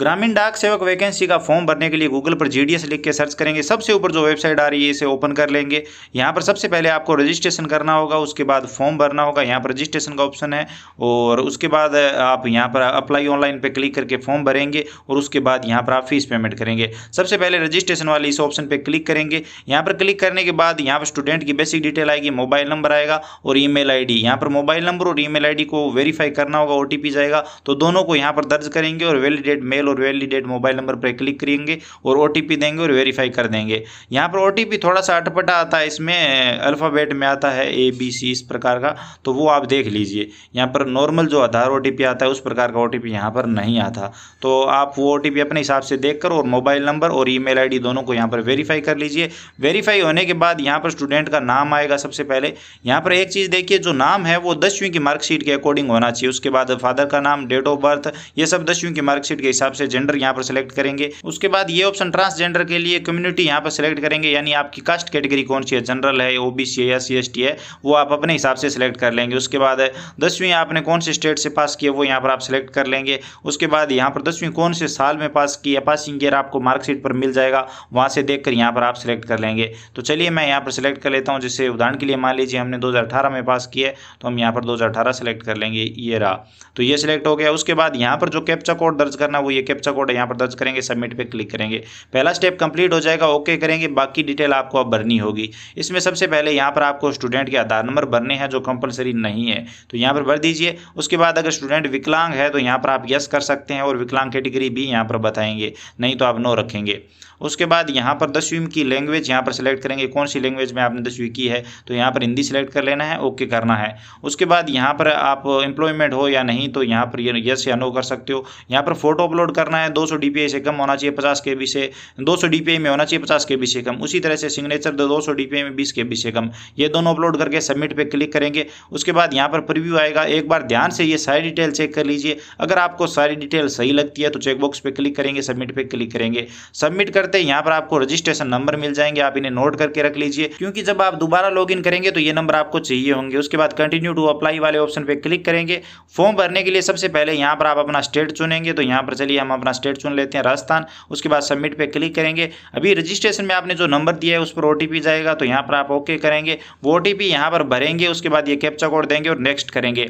ग्रामीण डाक सेवक वैकेंसी का फॉर्म भरने के लिए गूगल पर जीडीएस लिख के सर्च करेंगे सबसे ऊपर जो वेबसाइट आ रही है इसे ओपन कर लेंगे यहाँ पर सबसे पहले आपको रजिस्ट्रेशन करना होगा उसके बाद फॉर्म भरना होगा यहाँ पर रजिस्ट्रेशन का ऑप्शन है और उसके बाद आप यहाँ पर अप्लाई ऑनलाइन पर क्लिक करके फॉर्म भरेंगे और उसके बाद यहाँ पर आप फीस पेमेंट करेंगे सबसे पहले रजिस्ट्रेशन वाले इस ऑप्शन पर क्लिक करेंगे यहाँ पर क्लिक करने के बाद यहाँ पर स्टूडेंट की बेसिक डिटेल आएगी मोबाइल नंबर आएगा और ई मेल आई पर मोबाइल नंबर और ई मेल को वेरीफाई करना होगा ओ जाएगा तो दोनों को यहाँ पर दर्ज करेंगे और वेलिडेट मेल मेल और वैलिडेट मोबाइल नंबर पर क्लिक करेंगे और ओ देंगे और वेरीफाई कर देंगे यहाँ पर ओ थोड़ा सा अटपटा आता है इसमें अल्फ़ाबेट में आता है ए बी सी इस प्रकार का तो वो आप देख लीजिए यहाँ पर नॉर्मल जो आधार ओ आता है उस प्रकार का ओ टी पर नहीं आता तो आप वो ओ अपने हिसाब से देख और मोबाइल नंबर और ई मेल दोनों को यहाँ पर वेरीफाई कर लीजिए वेरीफाई होने के बाद यहाँ पर स्टूडेंट का नाम आएगा सबसे पहले यहाँ पर एक चीज़ देखिए जो नाम है वो दसवीं की मार्कशीट के अकॉर्डिंग होना चाहिए उसके बाद फादर का नाम डेट ऑफ बर्थ ये सब दसवीं की मार्कशीट के हिसाब हिसाब से जेंडर यहाँ पर सिलेक्ट करेंगे उसके बाद ये ऑप्शन ट्रांसजेंडर के लिए कम्युनिटी यहाँ पर सिलेक्ट करेंगे यानी आपकी कास्ट कैटेगरी कौन सी है जनरल है ओबीसी है या सीएसटी है वो आप अपने हिसाब से सिलेक्ट कर लेंगे उसके बाद दसवीं आपने कौन से स्टेट से पास किया वो यहाँ पर आप सिलेक्ट कर लेंगे उसके बाद यहाँ पर दसवीं कौन से साल में पास किया पासिंग ईयर आपको मार्कशीट पर मिल जाएगा वहाँ से देख कर यहाँ पर आप सिलेक्ट कर लेंगे तो चलिए मैं यहाँ पर सिलेक्ट कर लेता हूँ जैसे उदाहरण के लिए मान लीजिए हमने 2018 में पास किया तो हम यहाँ पर 2018 सेलेक्ट कर लेंगे ये रहा तो ये सिलेक्ट हो गया उसके बाद यहाँ पर जो कैप्चा कोड दर्ज करना वो ये ये कैप्चा कोड यहाँ पर दर्ज करेंगे सबमिट पर क्लिक करेंगे पहला स्टेप कंप्लीट हो जाएगा ओके करेंगे बाकी डिटेल आपको अब भरनी होगी इसमें सबसे पहले यहाँ पर आपको स्टूडेंट के आधार नंबर भरने हैं जो कंपलसरी नहीं है तो यहाँ पर भर दीजिए उसके बाद अगर स्टूडेंट विकलांग है तो यहाँ पर आप यस कर सकते हैं और विकलांग कैटेगरी भी यहाँ पर बताएंगे नहीं तो आप नो रखेंगे उसके बाद यहाँ पर दसवीं की लैंग्वेज यहाँ पर सिलेक्ट करेंगे कौन सी लैंग्वेज में आपने दसवीं की है तो यहाँ पर हिंदी सिलेक्ट कर लेना है ओके करना है उसके बाद यहाँ पर आप एम्प्लॉयमेंट हो या नहीं तो यहाँ पर यस या नो कर सकते हो यहाँ पर फोटो अपलोड करना है पी आई से कम होना चाहिए के बी से पी आई में होना चाहिए के बी से कम उसी तरह से सिग्नेचर पी आई में के बी से कम ये दोनों अपलोड करके सबमिट पर क्लिक करेंगे उसके बाद यहाँ पर प्रिव्यू आएगा एक बार ध्यान से ये सारी डिटेल चेक कर लीजिए अगर आपको सारी डिटेल सही लगती है तो चेकबॉक्स पर क्लिक करेंगे सबमिट पर क्लिक करेंगे सबमिट करते करते हैं यहाँ पर आपको रजिस्ट्रेशन नंबर मिल जाएंगे आप इन्हें नोट करके रख लीजिए क्योंकि जब आप दोबारा लॉग करेंगे तो ये नंबर आपको चाहिए होंगे उसके बाद कंटिन्यू टू अप्लाई वाले ऑप्शन पर क्लिक करेंगे फॉर्म भरने के लिए सबसे पहले यहाँ पर आप अपना स्टेट चुनेंगे तो यहाँ पर चलिए हम अपना स्टेट चुन लेते हैं राजस्थान उसके बाद सबमिट पर क्लिक करेंगे अभी रजिस्ट्रेशन में आपने जो नंबर दिया है उस पर ओ जाएगा तो यहाँ पर आप ओके करेंगे वो ओ टी पर भरेंगे उसके बाद ये कैप्चा कोड देंगे और नेक्स्ट करेंगे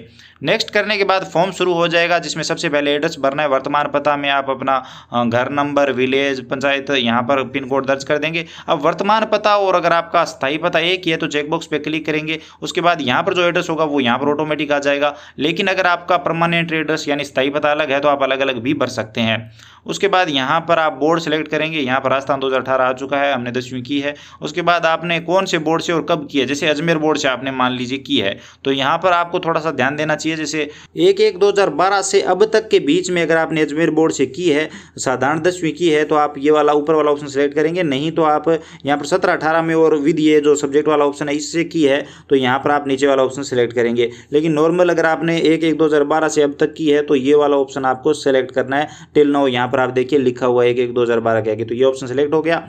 नेक्स्ट करने के बाद फॉर्म शुरू हो जाएगा जिसमें सबसे पहले एड्रेस भरना है वर्तमान पता में आप अपना घर नंबर विलेज पंचायत यहाँ पर पिन कोड दर्ज कर देंगे अब वर्तमान पता और अगर आपका स्थायी पता एक ही है तो चेकबॉक्स पर क्लिक करेंगे उसके बाद यहाँ पर जो एड्रेस होगा वो यहाँ पर ऑटोमेटिक आ जाएगा लेकिन अगर आपका परमानेंट एड्रेस यानी स्थायी पता अलग है तो आप अलग अलग भी भर सकते हैं उसके बाद यहाँ पर आप बोर्ड सेलेक्ट करेंगे यहाँ पर राजस्थान 2018 आ चुका है हमने दसवीं की है उसके बाद आपने कौन से बोर्ड से और कब किया जैसे अजमेर बोर्ड से आपने मान लीजिए की है तो यहाँ पर आपको थोड़ा सा ध्यान देना चाहिए जैसे एक एक 2012 से अब तक के बीच में अगर आपने अजमेर बोर्ड से की है साधारण दसवीं की है तो आप ये वाला ऊपर ऊपर वाला ऑप्शन सेलेक्ट करेंगे नहीं तो आप यहाँ पर सत्रह अठारह में और विद ये जो सब्जेक्ट वाला ऑप्शन है इससे की है तो यहाँ पर आप नीचे वाला ऑप्शन सेलेक्ट करेंगे लेकिन नॉर्मल अगर आपने एक एक दो हज़ार बारह से अब तक की है तो ये वाला ऑप्शन आपको सेलेक्ट करना है टिल नाउ यहाँ पर आप देखिए लिखा हुआ है एक एक दो हज़ार बारह के आगे तो ये ऑप्शन सेलेक्ट हो गया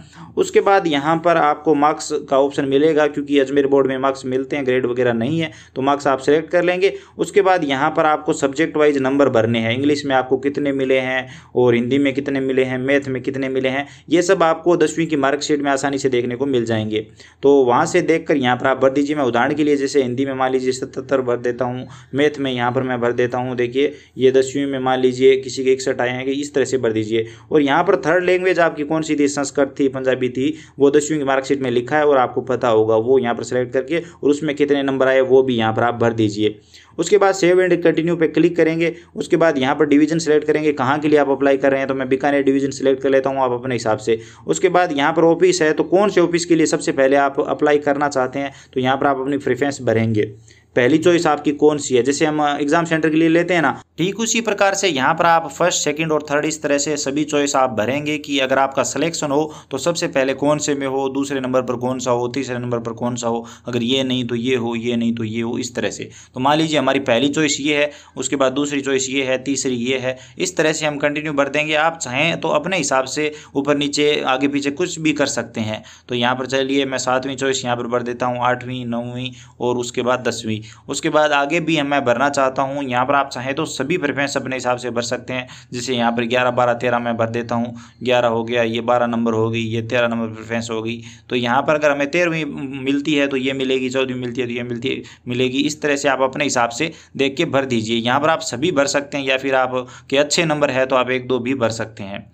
उसके बाद यहाँ पर आपको मार्क्स का ऑप्शन मिलेगा क्योंकि अजमेर बोर्ड में मार्क्स मिलते हैं ग्रेड वगैरह नहीं है तो मार्क्स आप सेलेक्ट कर लेंगे उसके बाद यहाँ पर आपको सब्जेक्ट वाइज नंबर भरने हैं इंग्लिश में आपको कितने मिले हैं और हिंदी में कितने मिले हैं मैथ में कितने मिले हैं ये सब आपको दसवीं की मार्कशीट में आसानी से देखने को मिल जाएंगे तो वहाँ से देख कर यहाँ पर आप भर दीजिए मैं उदाहरण के लिए जैसे हिंदी में मान लीजिए सतहत्तर भर देता हूँ मैथ में यहाँ पर मैं भर देता हूँ देखिए ये दसवीं में मान लीजिए किसी के इकसठ आए हैं कि इस तरह से भर दीजिए और यहाँ पर थर्ड लैंग्वेज आपकी कौन सी थी संस्कृत थी पंजाबी थी वो दसवीं की मार्कशीट में लिखा है और आपको पता होगा वो यहाँ पर सेलेक्ट करके और उसमें कितने नंबर आए वो भी यहाँ पर आप भर दीजिए उसके बाद सेव एंड कंटिन्यू पे क्लिक करेंगे उसके बाद यहाँ पर डिवीजन सेलेक्ट करेंगे कहाँ के लिए आप अप्लाई कर रहे हैं तो मैं बीकानेर डिवीजन सेलेक्ट कर लेता हूँ आप अपने हिसाब से उसके बाद यहाँ पर ऑफिस है तो कौन से ऑफिस के लिए सबसे पहले आप अप्लाई करना चाहते हैं तो यहाँ पर आप अपनी प्रिफ्रेंस भरेंगे पहली चॉइस आपकी कौन सी है जैसे हम एग्जाम uh, सेंटर के लिए लेते हैं ना ठीक उसी प्रकार से यहाँ पर आप फर्स्ट सेकंड और थर्ड इस तरह से सभी चॉइस आप भरेंगे कि अगर आपका सिलेक्शन हो तो सबसे पहले कौन से में हो दूसरे नंबर पर कौन सा हो तीसरे नंबर पर कौन सा हो अगर ये नहीं तो ये हो ये नहीं तो ये हो इस तरह से तो मान लीजिए हमारी पहली चॉइस ये है उसके बाद दूसरी चॉइस ये है तीसरी ये है इस तरह से हम कंटिन्यू भर देंगे आप चाहें तो अपने हिसाब से ऊपर नीचे आगे पीछे कुछ भी कर सकते हैं तो यहाँ पर चलिए मैं सातवीं चॉइस यहाँ पर भर देता हूँ आठवीं नौवीं और उसके बाद दसवीं उसके बाद आगे भी मैं भरना चाहता हूँ यहाँ पर आप चाहें तो सभी प्रेफरेंस अपने हिसाब से भर सकते हैं जैसे यहाँ पर ग्यारह बारह तेरह मैं भर देता हूँ ग्यारह हो गया ये बारह नंबर हो गई ये तेरह नंबर प्रेफरेंस हो गई तो यहाँ पर अगर हमें तेरहवीं मिलती है तो ये मिलेगी चौदहवीं मिलती है तो ये मिलती मिलेगी इस तरह से आप अपने हिसाब से देख के भर दीजिए यहाँ पर आप सभी भर सकते हैं या फिर आप के अच्छे नंबर है तो आप एक दो भी भर सकते हैं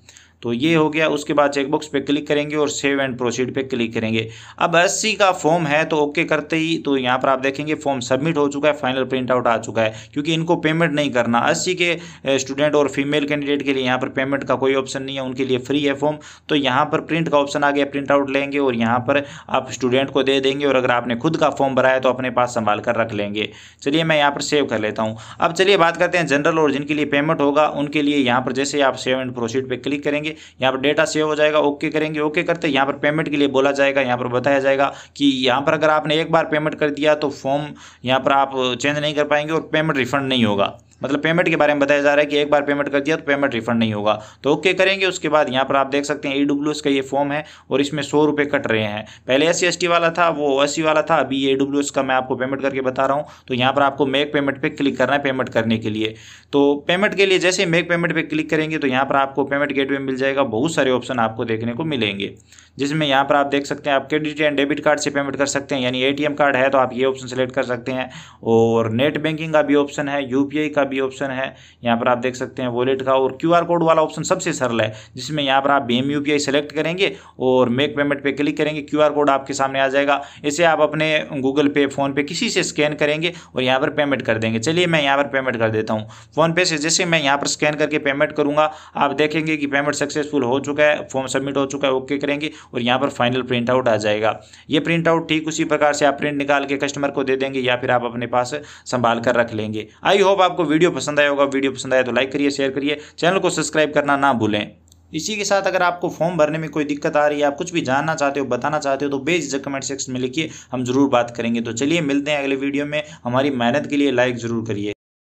तो ये हो गया उसके बाद चेकबॉक्स पे क्लिक करेंगे और सेव एंड प्रोसीड पे क्लिक करेंगे अब एस का फॉर्म है तो ओके करते ही तो यहाँ पर आप देखेंगे फॉर्म सबमिट हो चुका है फाइनल प्रिंट आउट आ चुका है क्योंकि इनको पेमेंट नहीं करना एस के स्टूडेंट और फीमेल कैंडिडेट के लिए यहाँ पर पेमेंट का कोई ऑप्शन नहीं है उनके लिए फ्री है फॉर्म तो यहाँ पर प्रिंट का ऑप्शन आ गया प्रिंट आउट लेंगे और यहाँ पर आप स्टूडेंट को दे देंगे और अगर आपने खुद का फॉर्म भराया तो अपने पास संभाल कर रख लेंगे चलिए मैं यहाँ पर सेव कर लेता हूँ अब चलिए बात करते हैं जनरल और जिनके लिए पेमेंट होगा उनके लिए यहाँ पर जैसे आप सेव एंड प्रोसीड पर क्लिक करेंगे करेंगे यहाँ पर डेटा सेव हो जाएगा ओके करेंगे ओके करते यहाँ पर पेमेंट के लिए बोला जाएगा यहाँ पर बताया जाएगा कि यहाँ पर अगर आपने एक बार पेमेंट कर दिया तो फॉर्म यहाँ पर आप चेंज नहीं कर पाएंगे और पेमेंट रिफंड नहीं होगा मतलब पेमेंट के बारे में बताया जा रहा है कि एक बार पेमेंट कर दिया तो पेमेंट रिफंड नहीं होगा तो ओके करेंगे उसके बाद यहाँ पर आप देख सकते हैं ई का ये फॉर्म है और इसमें सौ रुपये कट रहे हैं पहले एस सी वाला था वो ओ वाला था अभी डब्ल्यू एस का मैं आपको पेमेंट करके बता रहा हूँ तो यहाँ पर आपको मेक पेमेंट पर क्लिक करना है पेमेंट करने के लिए तो पेमेंट के लिए जैसे मेक पेमेंट पर क्लिक करेंगे तो यहाँ पर आपको पेमेंट गेटवे मिल जाएगा बहुत सारे ऑप्शन आपको देखने को मिलेंगे जिसमें यहाँ पर आप देख सकते हैं आप क्रेडिट एंड डेबिट कार्ड से पेमेंट कर सकते हैं यानी एटीएम कार्ड है तो आप ये ऑप्शन सेलेक्ट कर सकते हैं और नेट बैंकिंग का भी ऑप्शन है यूपीआई का भी ऑप्शन है यहाँ पर आप देख सकते हैं वॉलेट का और क्यू कोड वाला ऑप्शन सबसे सरल है जिसमें यहाँ पर आप भीम यू सेलेक्ट करेंगे और मेक पेमेंट पर क्लिक करेंगे क्यू कोड आपके सामने आ जाएगा इसे आप अपने गूगल पे फ़ोनपे किसी से स्कैन करेंगे और यहाँ पर पेमेंट कर देंगे चलिए मैं यहाँ पर पेमेंट कर देता हूँ फ़ोनपे से जैसे मैं यहाँ पर स्कैन करके पेमेंट करूँगा आप देखेंगे कि पेमेंट सक्सेसफुल हो चुका है फॉर्म सबमिट हो चुका है ओके करेंगे और यहाँ पर फाइनल प्रिंट आउट आ जाएगा ये प्रिंट आउट ठीक उसी प्रकार से आप प्रिंट निकाल के कस्टमर को दे देंगे या फिर आप अपने पास संभाल कर रख लेंगे आई होप आपको वीडियो वीडियो पसंद आया होगा वीडियो पसंद आया तो लाइक करिए शेयर करिए चैनल को सब्सक्राइब करना ना भूलें इसी के साथ अगर आपको फॉर्म भरने में कोई दिक्कत आ रही है आप कुछ भी जानना चाहते हो बताना चाहते हो तो बेझिझक कमेंट सेक्शन में लिखिए हम जरूर बात करेंगे तो चलिए मिलते हैं अगले वीडियो में हमारी मेहनत के लिए लाइक जरूर करिए